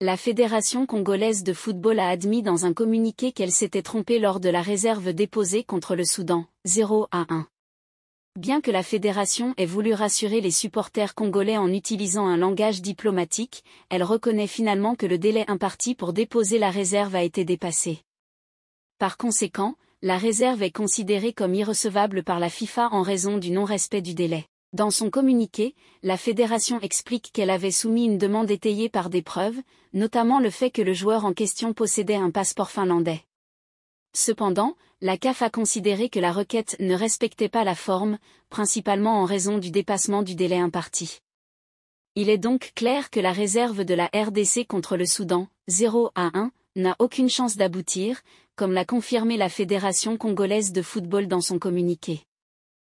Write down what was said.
La Fédération congolaise de football a admis dans un communiqué qu'elle s'était trompée lors de la réserve déposée contre le Soudan, 0 à 1. Bien que la fédération ait voulu rassurer les supporters congolais en utilisant un langage diplomatique, elle reconnaît finalement que le délai imparti pour déposer la réserve a été dépassé. Par conséquent, la réserve est considérée comme irrecevable par la FIFA en raison du non-respect du délai. Dans son communiqué, la fédération explique qu'elle avait soumis une demande étayée par des preuves, notamment le fait que le joueur en question possédait un passeport finlandais. Cependant, la CAF a considéré que la requête ne respectait pas la forme, principalement en raison du dépassement du délai imparti. Il est donc clair que la réserve de la RDC contre le Soudan, 0 à 1, n'a aucune chance d'aboutir, comme l'a confirmé la Fédération congolaise de football dans son communiqué.